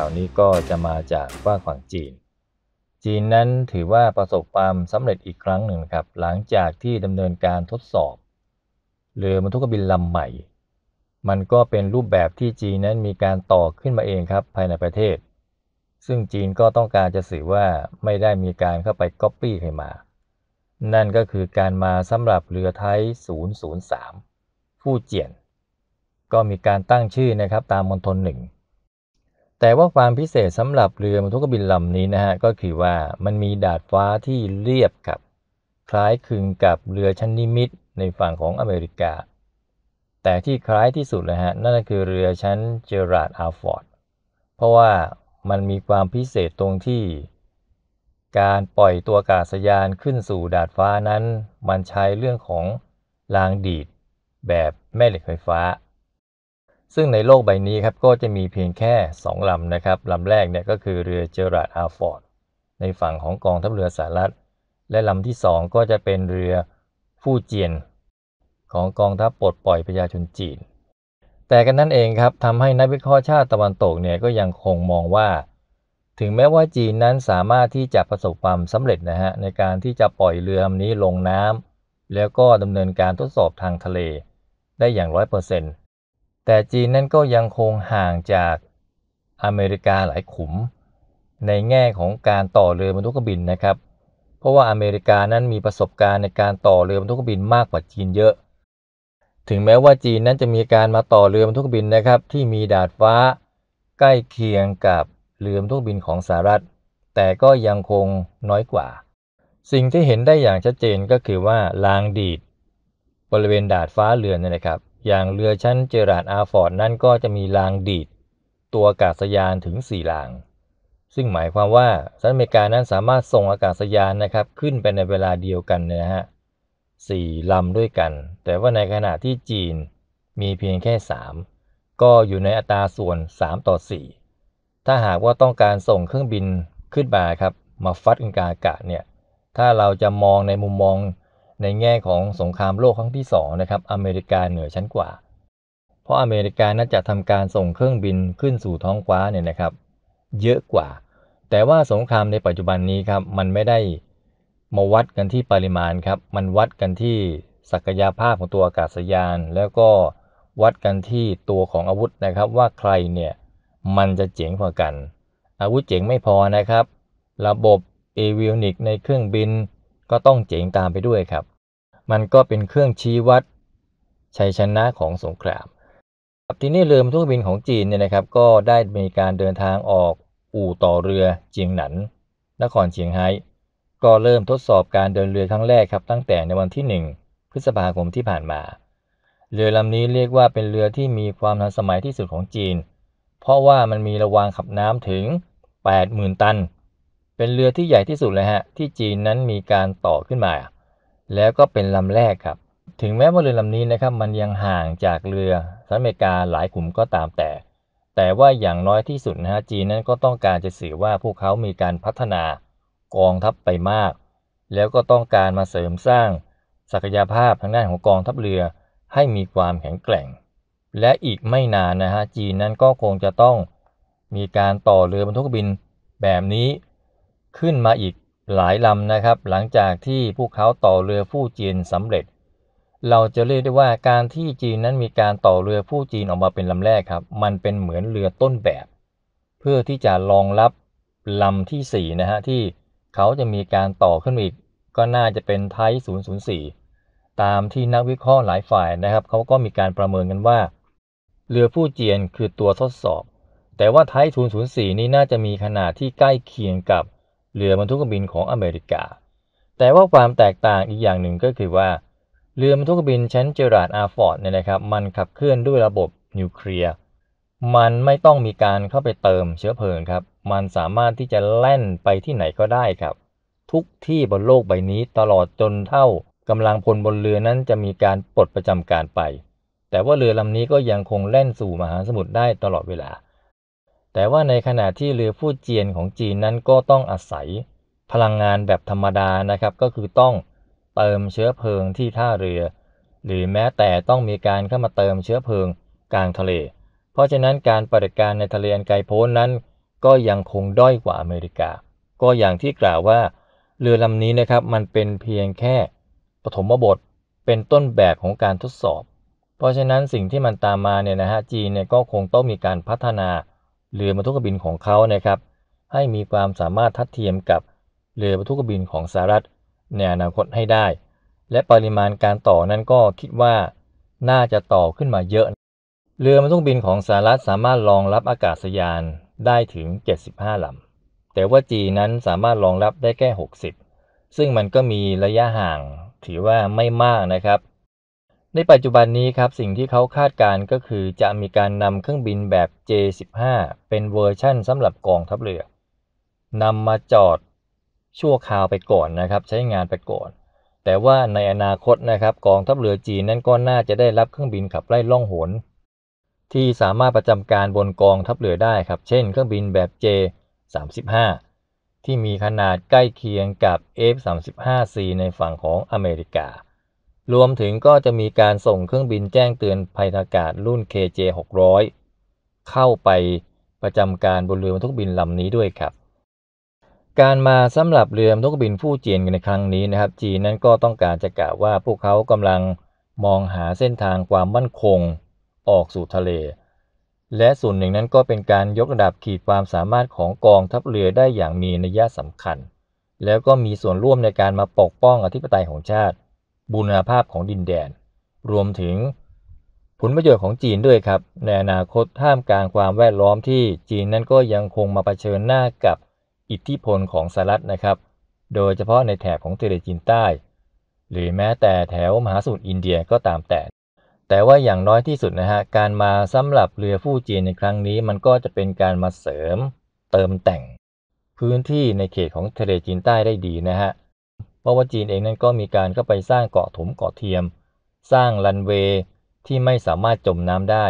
ข่าวนี้ก็จะมาจากฝ้าฝังจีน จีนนั้นถือว่าประสบความสำเร็จอีกครั้งหนึ่งครับหลังจากที่ดำเนินการทดสอบเรือบรรทุกบินลำใหม่ มันก็เป็นรูปแบบที่จีนนั้นมีการต่อขึ้นมาเองครับภายในประเทศ ซึ่งจีนก็ต้องการจะสื่อว่าไม่ได้มีการเข้าไปก๊อปปี้ใครมา นั่นก็คือการมาสำหรับเรือไทย003ฟู่เจียน ก็มีการตั้งชื่อนะครับตามมณฑลหนึ่งแต่ว่าความพิเศษสำหรับเรือบรรทุกบินลำนี้นะฮะก็คือว่ามันมีดาดฟ้าที่เรียบครับ คล้ายคลึงกับเรือชั้นนิมิตในฝั่งของอเมริกา แต่ที่คล้ายที่สุดเลยฮะนั่นคือเรือชั้นเจอราร์ดอาฟอร์ดเพราะว่ามันมีความพิเศษตรงที่ การปล่อยตัวกาศยานขึ้นสู่ดาดฟ้านั้น มันใช้เรื่องของรางดีดแบบแม่เหล็กไฟฟ้าซึ่งในโลกใบนี้ครับก็จะมีเพียงแค่ 2ลำนะครับลำแรกเนี่ยก็คือเรือเจอราดอาฟอร์ดในฝั่งของกองทัพเรือสหรัฐ และลำที่ 2 ก็จะเป็นเรือฟู่เจียน ของกองทัพปลดปล่อยประชาชนจีน แต่กันนั่นเองครับทำให้นักวิเคราะห์ชาติตะวันตกเนี่ยก็ยังคงมองว่า ถึงแม้ว่าจีนนั้นสามารถที่จะประสบความสำเร็จนะฮะในการที่จะปล่อยเรือลำนี้ลงน้ำ แล้วก็ดำเนินการทดสอบทางทะเลได้อย่างร้อยเปอร์เซ็นต์แต่จีน นั่นก็ยังคงห่างจากอเมริกาหลายขุม ในแง่ของการต่อเรือบรรทุกบินนะครับ เพราะว่าอเมริกานั้นมีประสบการณ์ในการต่อเรือบรรทุกบินมากกว่าจีนเยอะถึงแม้ว่าจีนนั้นจะมีการมาต่อเรือบรรทุกบินนะครับ ที่มีดาดฟ้าใกล้เคียงกับเรือบรรทุกบินของสหรัฐแต่ก็ยังคงน้อยกว่า สิ่งที่เห็นได้อย่างชัดเจนก็คือว่ารางดีด บริเวณดาดฟ้าเรือนนะครับอย่างเรือชั้นเจอราดอาฟอร์ดนั้นก็จะมีรางดีด ตัวอากาศยานถึง4ราง ซึ่งหมายความว่าสหรัฐอเมริกานั้นสามารถส่งอากาศยานนะครับขึ้นไปในเวลาเดียวกันนะฮะสี่ลำด้วยกัน แต่ว่าในขณะที่จีนมีเพียงแค่ 3 ก็อยู่ในอัตราส่วน 3 ต่อ 4 ถ้าหากว่าต้องการส่งเครื่องบินขึ้นมาครับ มาฟัดกันกาอากาศเนี่ยถ้าเราจะมองในมุมมองในแง่ของสงครามโลกครั้งที่สองนะครับอเมริกาเหนือชั้นกว่า เพราะอเมริกาน่าจะทำการส่งเครื่องบินขึ้นสู่ท้องฟ้าเนี่ยนะครับ เยอะกว่า แต่ว่าสงครามในปัจจุบันนี้ครับ มันไม่ได้ มาวัดกันที่ปริมาณครับมันวัดกันที่ศักยภาพของตัวอากาศยาน แล้วก็วัดกันที่ตัวของอาวุธนะครับ ว่าใครเนี่ยมันจะเจ๋งกว่ากัน อาวุธเจ๋งไม่พอนะครับ ระบบเอวิลนิกในเครื่องบินก็ต้องเจ๋งตามไปด้วยครับมันก็เป็นเครื่องชี้วัด ชัยชนะของสงครามทีนี้เรือทุกบินของจีนเนี่ยนะครับ ก็ได้มีการเดินทางออกอู่ต่อเรือเจียงหนันนครเชียงไฮ้ก็เริ่มทดสอบการเดินเรือครั้งแรกครับ ตั้งแต่ในวันที่ 1 พฤษภาคมที่ผ่านมา เรือลำนี้เรียกว่าเป็นเรือที่มีความทันสมัยที่สุดของจีน เพราะว่ามันมีระวางขับน้ำถึง 80,000 ตัน เป็นเรือที่ใหญ่ที่สุดเลยฮะ ที่จีนนั้นมีการต่อขึ้นมาแล้วก็เป็นลำแรกครับ ถึงแม้ว่าเรือลำนี้นะครับ มันยังห่างจากเรือสหรัฐอเมริกาหลายกลุ่มก็ตามแต่แต่ว่าอย่างน้อยที่สุดนะฮะจีนนั้นก็ต้องการจะสื่อว่าพวกเขามีการพัฒนากองทัพไปมาก แล้วก็ต้องการมาเสริมสร้างศักยภาพทางด้านของกองทัพเรือ ให้มีความแข็งแกร่ง และอีกไม่นานนะฮะจีนนั้นก็คงจะต้องมีการต่อเรือบรรทุกบินแบบนี้ขึ้นมาอีกหลายลำนะครับหลังจากที่พวกเขาต่อเรือฟู่จีนสำเร็จ เราจะเรียกได้ว่าการที่จีนนั้นมีการต่อเรือฟู่จีนออกมาเป็นลำแรกครับ มันเป็นเหมือนเรือต้นแบบ เพื่อที่จะรองรับลำที่4นะฮะที่เขาจะมีการต่อขึ้นอีกก็น่าจะเป็นไทย004ตามที่นักวิเคราะห์หลายฝ่ายนะครับ เขาก็มีการประเมินกันว่า เรือฟู่เจียนคือตัวทดสอบ แต่ว่าไทย004 นี้น่าจะมีขนาดที่ใกล้เคียงกับเรือบรรทุกบินของอเมริกา แต่ว่าความแตกต่างอีกอย่างหนึ่งก็คือว่า เรือบรรทุกบินชั้นเจอราดอาฟอร์ดเนี่ยนะครับ มันขับเคลื่อนด้วยระบบนิวเคลียร์ มันไม่ต้องมีการเข้าไปเติมเชื้อเพลิงครับ มันสามารถที่จะแล่นไปที่ไหนก็ได้ครับ ทุกที่บนโลกใบนี้ตลอดจนเท่ากำลังพลบนเรือนั้นจะมีการปลดประจำการไป แต่ว่าเรือลำนี้ก็ยังคงแล่นสู่มหาสมุทรได้ตลอดเวลาแต่ว่าในขณะที่เรือพูดเจียนของจีนนั้นก็ต้องอาศัย พลังงานแบบธรรมดานะครับก็คือต้องเติมเชื้อเพลิงที่ท่าเรือ หรือแม้แต่ต้องมีการเข้ามาเติมเชื้อเพลิงกลางทะเล เพราะฉะนั้นการปฏิบัติการในทะเลอันไกลโพ้นนั้น ก็ยังคงด้อยกว่าอเมริกา ก็อย่างที่กล่าวว่า เรือลำนี้นะครับมันเป็นเพียงแค่ปฐมบทเป็นต้นแบบของการทดสอบ เพราะฉะนั้นสิ่งที่มันตามมาเนี่ยนะฮะจีนเนี่ยก็คงต้องมีการพัฒนาเรือบรรทุกบินของเขานะครับ ให้มีความสามารถทัดเทียมกับเรือบรรทุกบินของสหรัฐในอนาคตให้ได้ และปริมาณการต่อนั้นก็คิดว่าน่าจะต่อขึ้นมาเยอะเรือบรรทุกบินของสหรัฐสามารถรองรับอากาศยานได้ถึง 75 ลำแต่ว่าจีนนั้นสามารถรองรับได้แค่ 60 ซึ่งมันก็มีระยะห่างถือว่าไม่มากนะครับในปัจจุบันนี้ครับสิ่งที่เขาคาดการก็คือจะมีการนำเครื่องบินแบบ J15 เป็นเวอร์ชั่นสำหรับกองทัพเรือนำมาจอดชั่วคราวไปก่อนนะครับใช้งานไปก่อน แต่ว่าในอนาคตนะครับกองทัพเรือจีนนั้นก็น่าจะได้รับเครื่องบินขับไล่ล่องหนที่สามารถประจำการบนกองทัพเรือได้ครับเช่น เครื่องบินแบบ J35 ที่มีขนาดใกล้เคียงกับ F35C ในฝั่งของอเมริการวมถึงก็จะมีการส่งเครื่องบินแจ้งเตือนภัยอากาศรุ่น KJ 600เข้าไปประจำการบนเรือบรรทุกบินลำนี้ด้วยครับ การมาสำหรับเรือบรรทุกบินฟู้จีนในครั้งนี้นะครับ จีนนั้นก็ต้องการจะกล่าวว่าพวกเขากำลังมองหาเส้นทางความมั่นคงออกสู่ทะเล และส่วนหนึ่งนั้นก็เป็นการยกระดับขีดความสามารถของกองทัพเรือได้อย่างมีนัยสำคัญ แล้วก็มีส่วนร่วมในการมาปกป้องอธิปไตยของชาติบูรณาภาพของดินแดน รวมถึงผลประโยชน์ของจีนด้วยครับ ในอนาคตท่ามกลางความแวดล้อมที่จีนนั้นก็ยังคงมาเผชิญหน้ากับอิทธิพลของสหรัฐนะครับ โดยเฉพาะในแถบของทะเลจีนใต้ หรือแม้แต่แถว มหาสมุทรอินเดียก็ตามแต่ แต่ว่าอย่างน้อยที่สุดนะฮะ การมาสำหรับเรือฟู่จีนในครั้งนี้ มันก็จะเป็นการมาเสริมเติมแต่ง พื้นที่ในเขตของทะเลจีนใต้ได้ดีนะฮะเพราะว่าจีนเองนั้นก็มีการเข้าไปสร้างเกาะถมเกาะเทียม สร้างรันเวย์ที่ไม่สามารถจมน้ำได้